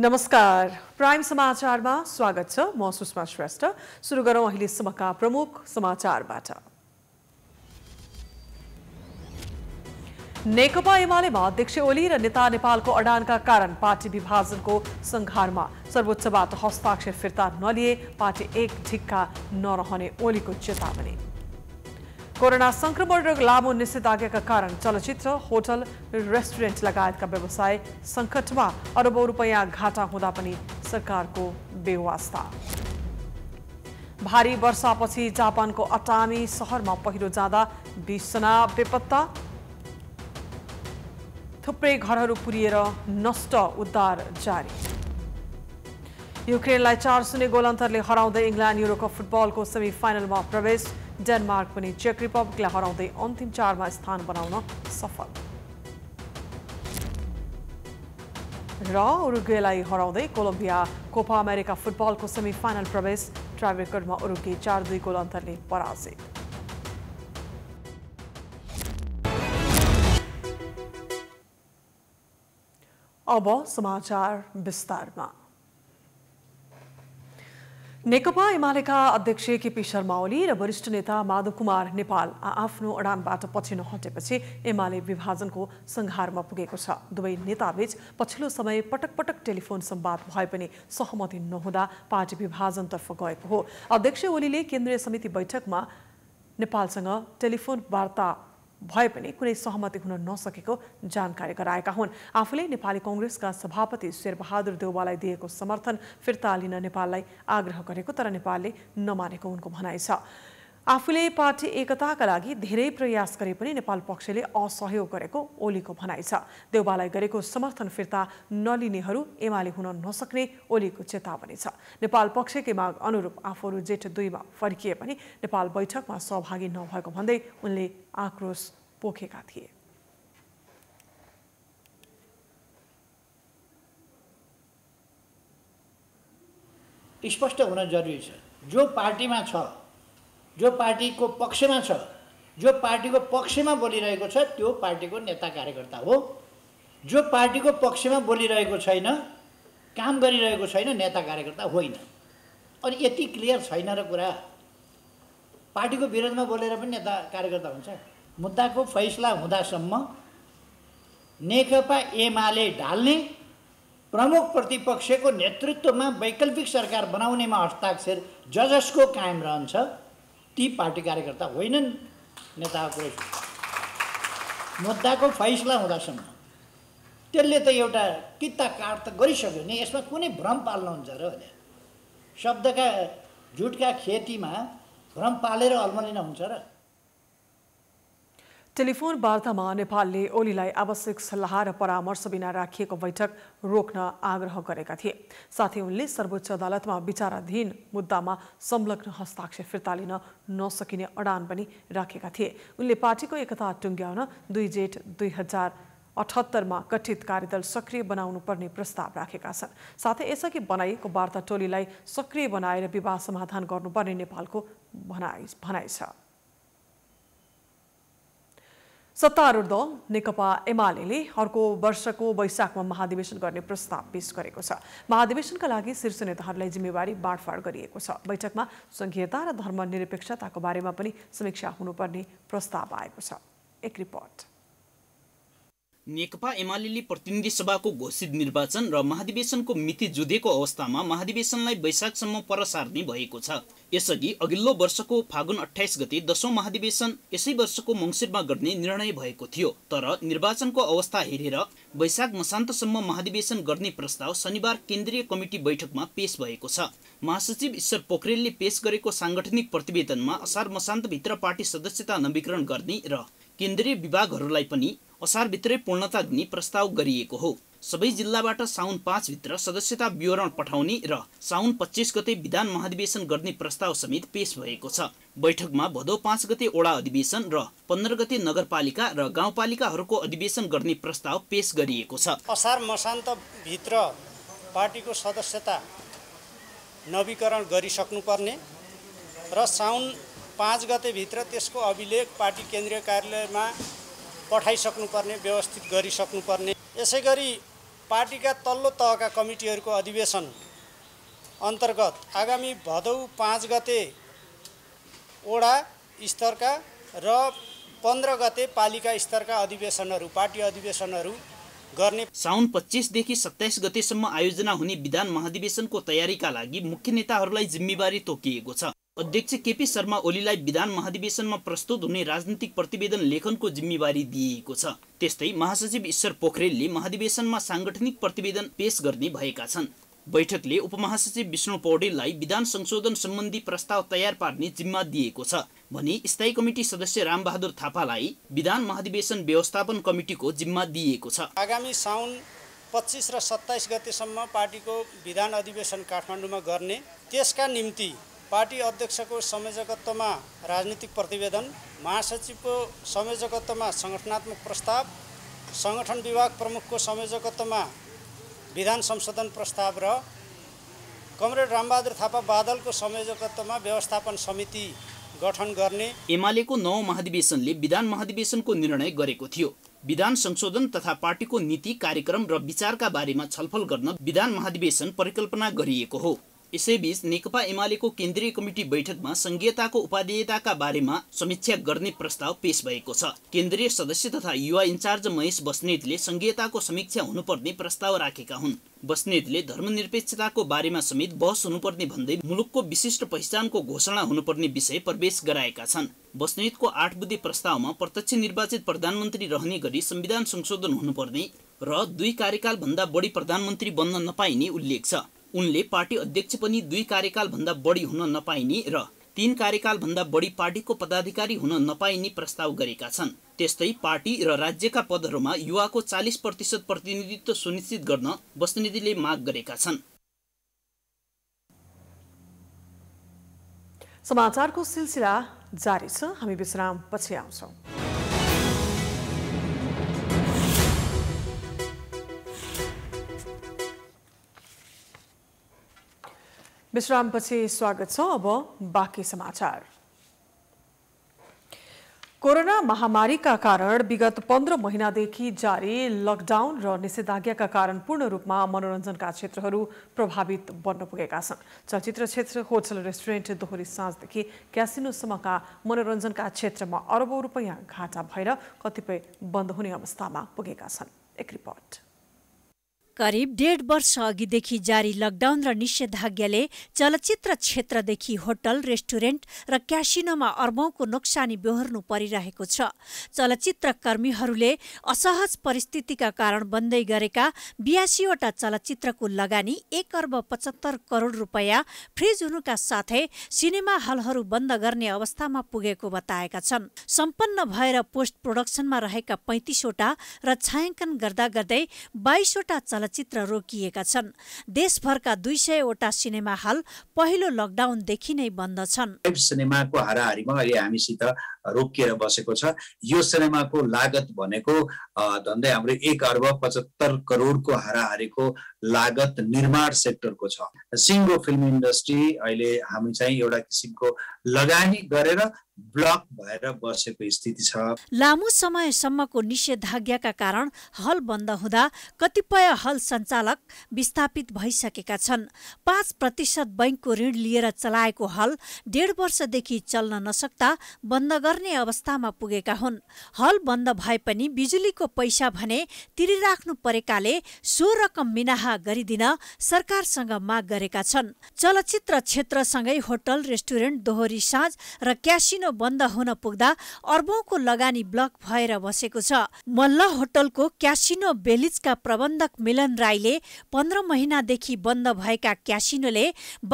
नमस्कार प्राइम समाचारमा स्वागत छ म सुषमा श्रेष्ठ सुरु गरौँ अहिलेसम्मका प्रमुख समाचारबाट नेकपा एमालेमा अध्यक्ष ओली र नेता नेपालको अडानका कारण पार्टी विभाजनको सङ्घारमा सर्वोच्चबाट हस्ताक्षर फिर्ता नलिए पार्टी एक ढिक्का नरहने ओलीको चेतावनी कोरोना संक्रमण र लामो निषेधाज्ञाका कारण चलचित्र होटल रेस्टुरेन्ट लगायतका व्यवसाय सङ्कटमा अरबौँ रुपियाँ घाटा हुँदा पनि सरकारको बेवास्ता भारी वर्षापछि जापानको अटामी सहरमा पहिरो जाँदा बिसजना बेपत्ता थुप्रै घरहरू पुरिएर नष्ट उद्धार जारी युक्रेनलाई चार शून्य गोल हराउँदै इङ्ल्यान्ड युरोकप फुटबलको सेमी फाइनलमा प्रवेश डेनमार्क पनि चेक रिपब्लिकलाई हराउँदै अन्तिम चारमा स्थान बनाउन सफल र उरुग्वेलाई हराउँदै कोलम्बिया कोपा अमेरिका फुटबलको सेमी फाइनल प्रवेश ट्राभेकरमा उरुग्वे चार दुई गोल अन्तरले पराजित अब समाचार विस्तारमा नेकपा एमालेका अध्यक्ष केपी शर्मा ओली र वरिष्ठ नेता माधव कुमार नेपाल आफ्नो अडानबाट पछि नहटेपछि एमाले विभाजनको संहारमा पुगेको छ दुवै नेताबीच पछिल्लो समय पटक पटक टेलिफोन सम्वाद भए पनि सहमति नहुँदा पार्टी विभाजनतर्फ गएको हो अध्यक्ष ओलीले केन्द्रीय समिति बैठकमा नेपालसँग टेलिफोन वार्ता भए पनि कुनै सहमति हुन नसकेको जानकारी गराएका हुन् आफूले नेपाली कङ्ग्रेसका सभापति शेरबहादुर देउवालाई दिएको समर्थन फिर्ता लिन नेपाललाई आग्रह गरेको तर नेपालले नमानेको उनको भनाइ छ आफूले पार्टी एकताका लागि धेरै प्रयास गरे पनि नेपाल पक्षले असहयोग गरेको ओलीको भनाइ छ देउबालाई गरेको समर्थन फिर्ता नलिनेहरू एमाले हुन नसक्ने ओलीको चेतावनी छ नेपाल पक्षकै माग अनुरूप आफूहरू जेठ दुईमा फर्किए पनि नेपाल बैठकमा सहभागी नभएको भन्दै उनले आक्रोश पोखेका थिए स्पष्ट हुन जरुरी छ जो पार्टीमा छ जो पार्टीको पक्षमा छ जो पार्टीको पक्षमा बोलिरहेको छ त्यो पार्टीको नेता कार्यकर्ता हो जो पार्टीको पक्षमा बोलिरहेको छैन काम गरिरहेको छैन नेता कार्यकर्ता होइन अनि यति क्लियर छैन र कुरा पार्टीको विरोधमा बोलेर पनि नेता कार्यकर्ता हुन्छ मुद्दाको फैसला हुँदासम्म नेकपा एमाले ढाल्ने प्रमुख प्रतिपक्षको नेतृत्वमा वैकल्पिक सरकार बनाउनेमा हस्ताक्षर जजसको कायम रहन्छ ती पार्टी कार्यकर्ता होइनन् नेताको मुद्दाको फैसला हुँदासम्म त्यसले त एउटा किता काट त गरिसक्यो नि यसमा कुनै भ्रम पाल्नुहुन्छ र भने शब्दका झुटका खेतीमा भ्रम पालेर अल्मलिन हुन्छ र टेलिफोन वार्तामा नेपालले ओलीलाई आवश्यक सल्लाह र परामर्श बिना राखिएको बैठक रोक्न आग्रह गरेका थिए साथै उनले सर्वोच्च अदालतमा विचाराधीन मुद्दामा संलग्न हस्ताक्षर फिर्ता लिन नसकिने अडान पनि राखेका थिए उनले पार्टीको एकता टुङ्ग्याउन दुई जेठ दुई हजार अठहत्तरमा गठित कार्यदल सक्रिय बनाउनु पर्ने प्रस्ताव राखेका छन् साथै यसअघि बनाइएको वार्ता टोलीलाई सक्रिय बनाएर विवाह समाधान गर्नुपर्ने नेपालको भनाइ भनाइ छ सत्तारूढ दल नेकपा एमाले अर्को वर्षको वैशाखमा महाधिवेशन गर्ने प्रस्ताव पेश गरेको छ महाधिवेशनका लागि शीर्ष नेताहरूलाई जिम्मेवारी बाँडफाँड गरिएको छ बैठकमा संघीयता र धर्मनिरपेक्षताको बारेमा पनि समीक्षा हुनुपर्ने प्रस्ताव आएको छ एक रिपोर्ट नेकपा एमाले प्रतिनिधि सभाको घोषित निर्वाचन र महाधिवेशनको मिति जुधेको अवस्थामा महाधिवेशनलाई वैशाखसम्म पर भएको छ यसअघि अघिल्लो वर्षको फागुन अठाइस गते दसौँ महाधिवेशन यसै वर्षको मङ्सिरमा गर्ने निर्णय भएको थियो तर निर्वाचनको अवस्था हेरेर वैशाख मसान्तसम्म महाधिवेशन गर्ने प्रस्ताव शनिबार केन्द्रीय कमिटी बैठकमा पेश भएको छ महासचिव ईश्वर पोखरेलले पेश गरेको साङ्गठनिक प्रतिवेदनमा असार मसान्तभित्र पार्टी सदस्यता नवीकरण गर्ने र केन्द्रीय विभागहरूलाई पनि असारभित्रै पूर्णता दिने प्रस्ताव गरिएको हो सबै जिल्लाबाट साउन पाँचभित्र सदस्यता विवरण पठाउने र साउन पच्चिस गते विधान महाधिवेशन गर्ने प्रस्ताव समेत पेश भएको छ बैठकमा भदौ पाँच गते ओडा अधिवेशन र पन्ध्र गते नगरपालिका र गाउँपालिकाहरूको अधिवेशन गर्ने प्रस्ताव पेश गरिएको छ असार मसान्तभित्र पार्टीको सदस्यता नवीकरण गरिसक्नुपर्ने र साउन पाँच गतेभित्र त्यसको अभिलेख पार्टी केन्द्रीय कार्यालयमा पठाइसक्नुपर्ने व्यवस्थित गरिसक्नुपर्ने यसै गरी पार्टीका तल्लो तहका कमिटीहरूको अधिवेशन अन्तर्गत आगामी भदौ पाँच गते ओडा स्तरका र पन्ध्र गते पालिका स्तरका अधिवेशनहरू पार्टी अधिवेशनहरू गर्ने साउन पच्चिसदेखि सत्ताइस गतेसम्म आयोजना हुने विधान महाधिवेशनको तयारीका लागि मुख्य नेताहरूलाई जिम्मेवारी तोकिएको छ अध्यक्ष केपी शर्मा ओलीलाई विधान महाधिवेशनमा प्रस्तुत हुने राजनीतिक प्रतिवेदन लेखनको जिम्मेवारी दिइएको छ त्यस्तै महासचिव ईश्वर पोखरेलले महाधिवेशनमा साङ्गठनिक प्रतिवेदन पेश गर्ने भएका छन् बैठकले उपमहासचिव विष्णु पौडेललाई विधान संशोधन सम्बन्धी प्रस्ताव तयार पार्ने जिम्मा दिएको छ भने स्थायी कमिटी सदस्य रामबहादुर थापालाई विधान महाधिवेशन व्यवस्थापन कमिटीको जिम्मा दिएको छ आगामी साउन पच्चिस र सत्ताइस गतेसम्म पार्टीको विधान अधिवेशन काठमाडौँमा गर्ने त्यसका निम्ति पार्टी अध्यक्षको संयोजकत्वमा राजनीतिक प्रतिवेदन महासचिवको संयोजकत्वमा सङ्गठनात्मक प्रस्ताव सङ्गठन विभाग प्रमुखको संयोजकत्वमा विधान संशोधन प्रस्ताव र कमरेड रामबहादुर थापा बादलको संयोजकत्वमा व्यवस्थापन समिति गठन गर्ने एमालेको नौ महाधिवेशनले विधान महाधिवेशनको निर्णय गरेको थियो विधान संशोधन तथा पार्टीको नीति कार्यक्रम र विचारका बारेमा छलफल गर्न विधान महाधिवेशन परिकल्पना गरिएको हो यसैबीच नेकपा एमालेको केन्द्रीय कमिटी बैठकमा संघीयताको उपाधेयताका बारेमा समीक्षा गर्ने प्रस्ताव पेश भएको छ केन्द्रीय सदस्य तथा युवा इन्चार्ज महेश बस्नेतले संघीयताको समीक्षा हुनुपर्ने प्रस्ताव राखेका हुन् बस्नेतले धर्मनिरपेक्षताको बारेमा समेत बहस हुनुपर्ने भन्दै मुलुकको विशिष्ट पहिचानको घोषणा हुनुपर्ने विषय प्रवेश गराएका छन् बस्नेतको आठ बुद्धि प्रस्तावमा प्रत्यक्ष निर्वाचित प्रधानमन्त्री रहने गरी संविधान संशोधन हुनुपर्ने र दुई कार्यकालभन्दा बढी प्रधानमन्त्री बन्न नपाइने उल्लेख छ उनले पार्टी अध्यक्ष पनि दुई कार्यकालभन्दा बढी हुन नपाइने र तीन कार्यकालभन्दा बढी पार्टीको पदाधिकारी हुन नपाइने प्रस्ताव गरेका छन् त्यस्तै पार्टी र राज्यका पदहरूमा युवाको चालिस प्रतिशत प्रतिनिधित्व सुनिश्चित गर्न बस्नेतीले माग गरेका छन् समाचारको सिलसिला जारी छ हामी विश्राम पछि आउँछौँ विश्रामपछि स्वागत छ अब बाँकी समाचार कोरोना महामारीका कारण विगत पन्ध्र महिनादेखि जारी लकडाउन र निषेधाज्ञाका कारण पूर्ण रूपमा मनोरञ्जनका क्षेत्रहरू प्रभावित बन्न पुगेका छन् चलचित्र क्षेत्र होटल रेस्टुरेन्ट दोहोरी साँझदेखि क्यासिनोसम्मका मनोरञ्जनका क्षेत्रमा अरबौँ रुपियाँ घाटा भएर कतिपय बन्द हुने अवस्थामा पुगेका छन् एक रिपोर्ट करिब डेढ वर्ष अघिदेखि जारी लकडाउन र निषेधाज्ञाले चलचित्र क्षेत्रदेखि होटल रेस्टुरेन्ट र क्यासिनोमा अर्बौंको नोक्सानी बेहोर्नु परिरहेको छ चलचित्र कर्मीहरूले असहज परिस्थितिका कारण बन्दै गरेका बयासीवटा चलचित्रको लगानी एक अर्ब पचहत्तर करोड रुपियाँ फ्रिज हुनुका साथै सिनेमा हलहरू बन्द गर्ने अवस्थामा पुगेको बताएका छन् सम्पन्न भएर पोस्ट प्रोडक्सनमा रहेका पैँतिसवटा र छायाङ्कन गर्दा गर्दै बाइसवटा चलचित्र चलचित्र रोकिएका छन् देशभरका दुई सयवटा सिनेमा हल पहिलो लकडाउनदेखि नै बन्द छन् सिनेमाको हाराहारीमा अहिले हामीसित रोकिएर बसेको छ यो सिनेमाको लागत भनेको झन्डै हाम्रो एक अर्ब पचहत्तर करोडको हाराहारीको लागत निर्माण सेक्टरको छ सिङ्गो फिल्म इन्डस्ट्री अहिले हामी चाहिँ एउटा किसिमको लगानी गरेर ब्लक भएर बसेको स्थिति छ लामो समयसम्मको निषेधाज्ञाका कारण हल बन्द हुँदा कतिपय हल सञ्चालक विस्थापित भइसकेका छन् पाँच प्रतिशत बैङ्कको ऋण लिएर चलाएको हल डेढ वर्षदेखि चल्न नसक्दा बन्द नगर्ने अवस्थामा पुगेका हुन् हल बन्द भए पनि बिजुलीको पैसा भने तिरिराख्नु परेकाले सो रकम मिनाहा गरिदिन सरकारसँग माग गरेका छन् चलचित्र क्षेत्रसँगै होटल रेस्टुरेन्ट दोहोरी साँझ र क्यासिनो बन्द हुन पुग्दा अर्बौंको लगानी ब्लक भएर बसेको छ मल्ल होटलको क्यासिनो बेलिजका प्रबन्धक मिलन राईले पन्ध्र महिनादेखि बन्द भएका क्यासिनोले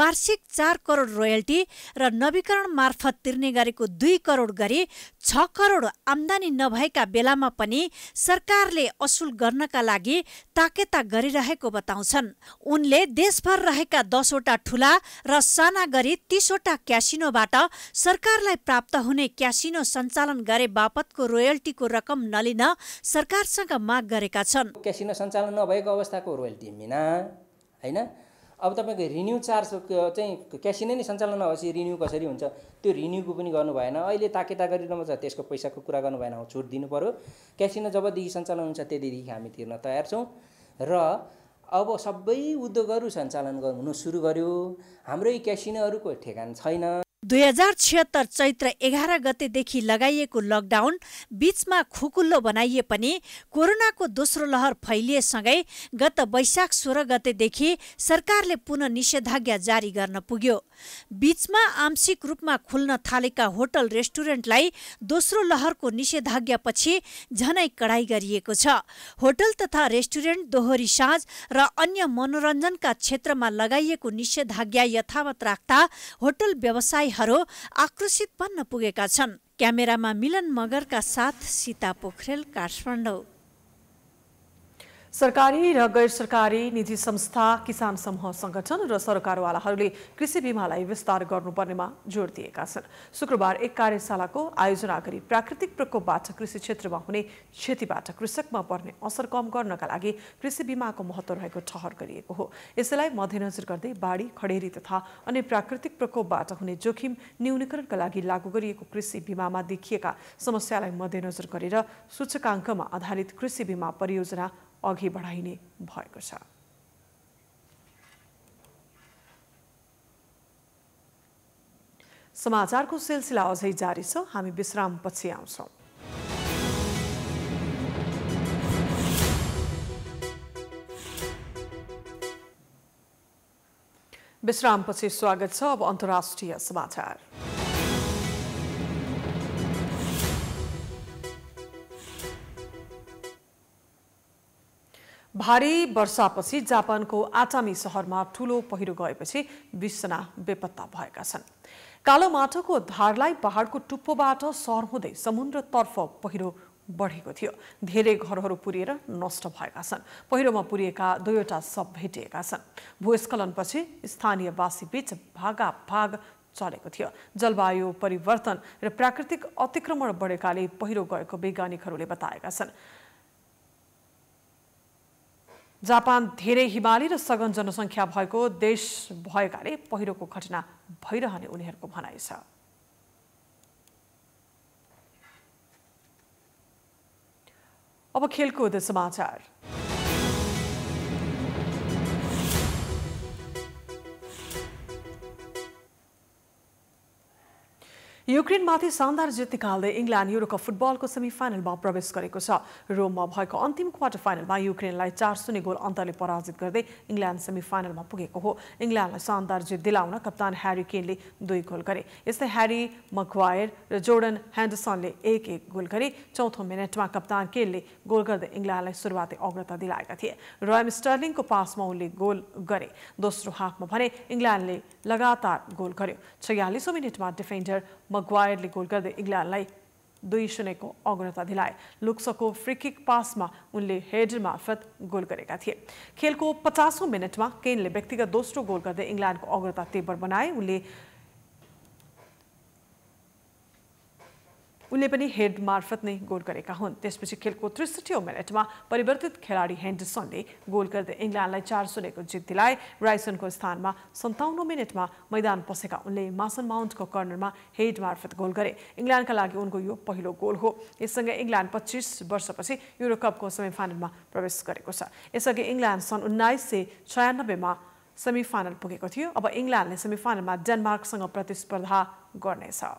वार्षिक चार करोड रोयल्टी र नवीकरण मार्फत तिर्ने गरेको दुई करोड गरी छ करोड आम्दानी नभएका बेलामा पनि सरकारले असुल गर्नका लागि ताकेता गरिरहेको बताउँछन् उनले देशभर रहेका दसवटा ठूला र साना गरी तीसवटा क्यासिनोबाट सरकारलाई प्राप्त हुने क्यासिनो सञ्चालन गरे बापतको रोयल्टीको रकम नलिन सरकारसँग माग गरेका छन् क्यासिनो सञ्चालन नभएको अवस्थाको रोयल्टी मिना होइन अब तपाईँको रिन्यू चार्ज चाहिँ क्यासिनै नै सञ्चालन नभएपछि रिन्यू कसरी हुन्छ त्यो रिन्यूको पनि गर्नु भएन अहिले ताकेता गरिरहनु छ त्यसको पैसाको कुरा गर्नु भएन छुट दिनु पऱ्यो क्यासिनो जबदेखि सञ्चालन हुन्छ त्यतिदेखि हामी तिर्न तयार छौँ र अब सबै उद्योगहरू सञ्चालन हुन सुरु गर्यो हाम्रै क्यासिनोहरूको ठेगान छैन दुई हजार छिहत्तर चैत्र एघार गतेदेखि लगाइएको लकडाउन बीचमा खुकुल्लो बनाइए पनि कोरोनाको दोस्रो लहर फैलिएसँगै गत वैशाख सोह्र गतेदेखि सरकारले पुनः निषेधाज्ञा जारी गर्न पुग्यो बीचमा आंशिक रूपमा खुल्न थालेका होटल रेस्टुरेन्टलाई दोस्रो लहरको निषेधाज्ञापछि झनै कडाई गरिएको छ होटल तथा रेस्टुरेन्ट दोहोरी साँझ र अन्य मनोरञ्जनका क्षेत्रमा लगाइएको निषेधाज्ञा यथावत राख्दा होटल व्यवसाय उनीहरू आकर्षित बन्न पुगेका छन् क्यामेरामा मिलन मगरका साथ सीता पोखरेल काठमाडौँ सरकारी र गैर सरकारी निजी संस्था किसान समूह संगठन र सरकारवालाहरूले कृषि बिमालाई विस्तार गर्नुपर्नेमा जोड दिएका छन् शुक्रबार एक कार्यशालाको आयोजना गरी प्राकृतिक प्रकोपबाट कृषि क्षेत्रमा हुने क्षतिबाट कृषकमा पर्ने असर कम गर्नका लागि कृषि बिमाको महत्व रहेको ठहर गरिएको हो यसैलाई मध्यनजर गर्दै बाढी खडेरी तथा अन्य प्राकृतिक प्रकोपबाट हुने जोखिम न्यूनीकरणका लागि लागू गरिएको कृषि बिमामा देखिएका समस्यालाई मध्यनजर गरेर सूचकाङ्कमा आधारित कृषि बिमा परियोजना अघि बढाइने भएको छ समाचारको सिलसिला अझै जारी छ हामी विश्रामपछि आउँछौँ विश्रामपछि स्वागत छ अब अन्तर्राष्ट्रिय समाचार भारी वर्षापछि जापानको आटामी सहरमा ठूलो पहिरो गएपछि बिसजना बेपत्ता भएका छन् कालो माटोको धारलाई पहाडको टुप्पोबाट सहर हुँदै समुद्रतर्फ पहिरो बढेको थियो धेरै घरहरू पुरिएर नष्ट भएका छन् पहिरोमा पुरिएका दुईवटा सब भेटिएका छन् भूस्खलनपछि स्थानीयवासी बीच भागा भाग चलेको थियो जलवायु परिवर्तन र प्राकृतिक अतिक्रमण बढेकाले पहिरो गएको वैज्ञानिकहरूले बताएका छन् जापान धेरै हिमाली र सघन जनसङ्ख्या भएको देश भएकाले पहिरोको घटना भइरहने उनीहरूको भनाइ छ अब खेलकुद समाचार युक्रेनमाथि शानदार जित निकाल्दै इङ्ल्यान्ड युरोकप फुटबलको सेमी फाइनलमा प्रवेश गरेको छ रोममा भएको अन्तिम क्वार्टर फाइनलमा युक्रेनलाई चार शून्य गोल अन्तरले पराजित गर्दै इङ्ल्यान्ड सेमी फाइनलमा पुगेको हो इङ्ल्यान्डलाई शानदार जित दिलाउन कप्तान ह्यारी केनले दुई गोल गरे यस्तै ह्यारी मक्वायर र जोर्डन ह्यान्डसनले एक एक गोल गरे चौथो मिनटमा कप्तान केनले गोल गर्दै इङ्ल्यान्डलाई सुरुवाती अग्रता दिलाएका थिए रोयम स्टर्लिङको पासमा उनले गोल गरे दोस्रो हाफमा भने इङ्ल्यान्डले लगातार गोल गर्यो छयालिसौँ मिनटमा डिफेन्डर मग्वायरले गोल गर्दै इङ्ल्यान्डलाई दुई शून्यको अग्रता दिलाए लुक्सको फ्रिकिक पासमा उनले हेड मार्फत गोल गरेका थिए खेलको पचासौँ मिनटमा केनले व्यक्तिगत दोस्रो गोल गर्दै इङ्ल्यान्डको अग्रता तेब्बर बनाए उनले उनले पनि हेड मार्फत नै गोल गरेका हुन् त्यसपछि खेलको त्रिसठी मिनटमा परिवर्तित खेलाडी हेन्डसनले गोल गर्दै इङ्ल्यान्डलाई चार शून्यको जित दिलाए राइसनको स्थानमा सन्ताउन्न मिनटमा मैदान पसेका उनले मासन माउन्टको कर्नरमा हेड मार्फत गोल गरे इङ्ल्यान्डका लागि उनको यो पहिलो गोल हो यससँगै इङ्ल्यान्ड पच्चिस वर्षपछि युरोकपको सेमिफाइनलमा प्रवेश गरेको छ यसअघि इङ्ल्यान्ड सन् उन्नाइस सय छयानब्बेमा सेमिफाइनल पुगेको थियो अब इङ्ल्यान्डले सेमिफाइनलमा डेनमार्कसँग प्रतिस्पर्धा गर्नेछ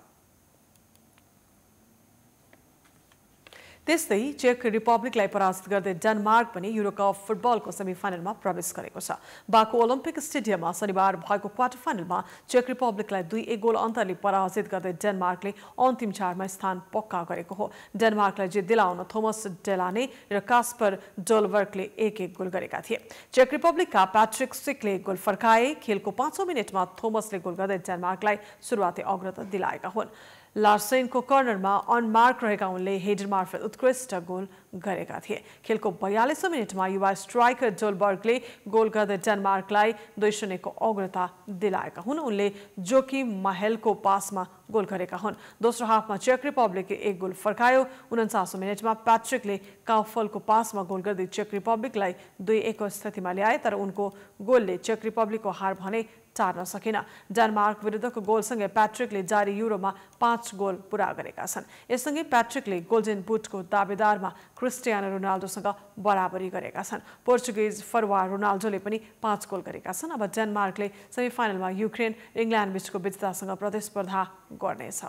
त्यस्तै चेक रिपब्लिकलाई पराजित गर्दै डेनमार्क पनि युरोकप फुटबलको सेमिफाइनलमा प्रवेश गरेको छ बाको ओलम्पिक स्टेडियममा शनिबार भएको क्वार्टर फाइनलमा चेक रिपब्लिकलाई दुई एक गोल अन्तरले पराजित गर्दै डेनमार्कले अन्तिम चारमा स्थान पक्का गरेको हो डेनमार्कलाई जित दिलाउन थोमस डेलाने र कास्पर डोलवर्कले एक एक गोल गरेका थिए चेक रिपब्लिकका प्याट्रिक सिकले गोल फर्काए खेलको पाँचौँ मिनटमा थोमसले गोल गर्दै डेनमार्कलाई सुरुवाती अग्रता दिलाएका हुन् लार्सेनको कर्नरमा अनमार्क रहेका उनले हेडर मार्फत उत्कृष्ट गोल गरेका थिए खेलको बयालिसौँ मिनटमा युवा स्ट्राइकर जोलबर्गले गोल गर्दै डेनमार्कलाई दुई शून्यको अग्रता दिलाएका हुन् उनले जोकी माहेलको पासमा गोल गरेका हुन् दोस्रो हाफमा चेक रिपब्लिकले एक गोल फर्कायो उन्चासौँ मिनटमा प्याट्रिकले काफलको पासमा गोल गर्दै चेक रिपब्लिकलाई दुई एकको स्थितिमा ल्याए तर उनको गोलले चेक रिपब्लिकको हार भने टार्न सकेन डेनमार्क विरुद्धको गोलसँगै प्याट्रिकले जारी युरोमा पाँच गोल पुरा गरेका छन् यससँगै प्याट्रिकले गोल्डेन बुटको दावेदारमा क्रिस्टियानो रोनाल्डोसँग बराबरी गरेका छन् पोर्चुगिज फरवा रोनाल्डोले पनि पाँच गोल गरेका छन् अब डेनमार्कले सेमिफाइनलमा युक्रेन इङ्ल्यान्ड बिचको विजेतासँग प्रतिस्पर्धा गर्नेछ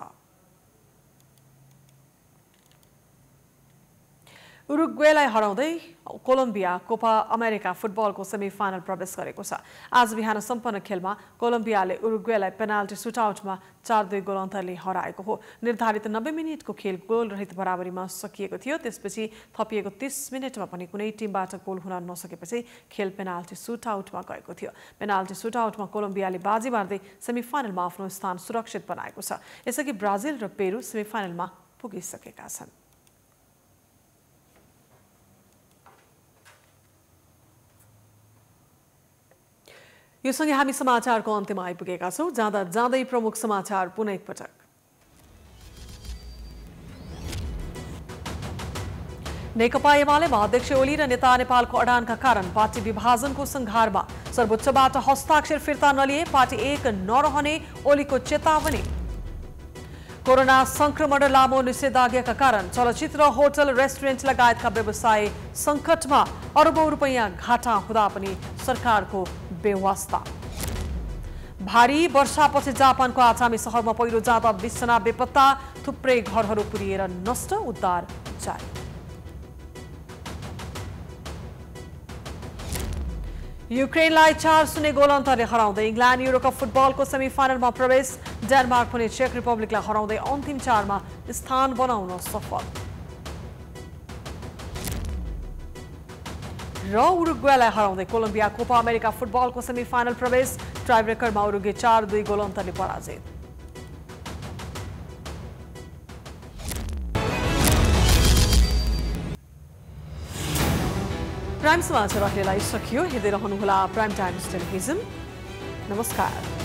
उरुग्वेलाई हराउँदै कोलम्बिया कोपा अमेरिका फुटबलको सेमिफाइनल प्रवेश गरेको छ आज बिहान सम्पन्न खेलमा कोलम्बियाले उरुग्वेलाई पेनाल्टी सुट आउटमा चार दुई गोल अन्तरले हराएको हो निर्धारित नब्बे मिनटको खेल गोलरहित बराबरीमा सकिएको थियो त्यसपछि थपिएको तिस मिनटमा पनि कुनै टिमबाट गोल हुन नसकेपछि खेल पेनाल्टी सुट आउटमा गएको थियो पेनाल्टी सुट आउटमा कोलम्बियाले बाजी मार्दै सेमिफाइनलमा आफ्नो स्थान सुरक्षित बनाएको छ यसअघि ब्राजिल र पेरु सेमिफाइनलमा पुगिसकेका छन् सँगै हामी समाचारको अन्त्यमा आइपुगेका छौँ जाँदा जाँदै प्रमुख समाचार पुनः एकपटक नेकपा एमाले महाध्यक्ष ओली र नेता नेपालको अडानका कारण पार्टी विभाजनको संघारमा सर्वोच्चबाट हस्ताक्षर फिर्ता नलिए पार्टी एक नरहने ओलीको चेतावनी कोरोना संक्रमण लामो निषेधाज्ञाका कारण चलचित्र होटल रेस्टुरेन्ट लगायतका व्यवसाय संकटमा अरबौं रुपैयाँ घाटा हुँदा पनि सरकारको व्यवस्था भारी वर्षापछि जापानको आचामी सहरमा पहिरो जाँदा बिसजना बेपत्ता थुप्रै घरहरू पुरिएर नष्ट उद्धार जारी युक्रेनलाई चार शून्य गोल अन्तरले हराउँदै इङ्ल्यान्ड युरोकप फुटबलको सेमिफाइनलमा प्रवेश डेनमार्क पनि चेक रिपब्लिकलाई हराउँदै अन्तिम चारमा स्थान बनाउन सफल र उरुग्वेलाई हराउँदै कोलम्बिया कोपा अमेरिका फुटबलको सेमिफाइनल प्रवेश ट्राइब्रेकरमा उरुगे चार दुई गोल अन्तरले पराजित प्राइम समाचार अहिलेलाई सकियो हेर्दै रहनुहोला प्राइम टाइम टेलिभिजन नमस्कार